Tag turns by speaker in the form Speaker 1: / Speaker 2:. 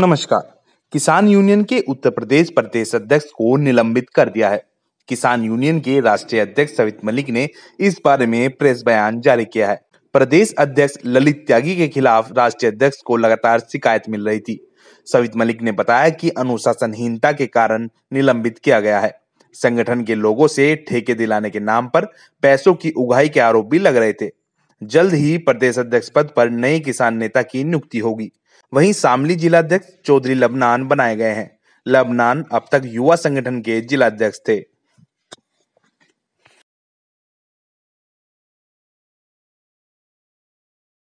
Speaker 1: नमस्कार किसान यूनियन के उत्तर प्रदेश प्रदेश अध्यक्ष को निलंबित कर दिया है किसान यूनियन के राष्ट्रीय अध्यक्ष सवित मलिक ने इस बारे में प्रेस बयान जारी किया है प्रदेश अध्यक्ष ललित त्यागी के खिलाफ राष्ट्रीय अध्यक्ष को लगातार शिकायत मिल रही थी सवित मलिक ने बताया कि अनुशासनहीनता के कारण निलंबित किया गया है संगठन के लोगों से ठेके दिलाने के नाम पर पैसों की उगाही के आरोप भी लग रहे थे जल्द ही प्रदेश अध्यक्ष पद पर नए किसान नेता की नियुक्ति होगी वहीं शामली जिलाध्यक्ष चौधरी लबनान बनाए गए हैं लबनान अब तक युवा संगठन के जिलाध्यक्ष थे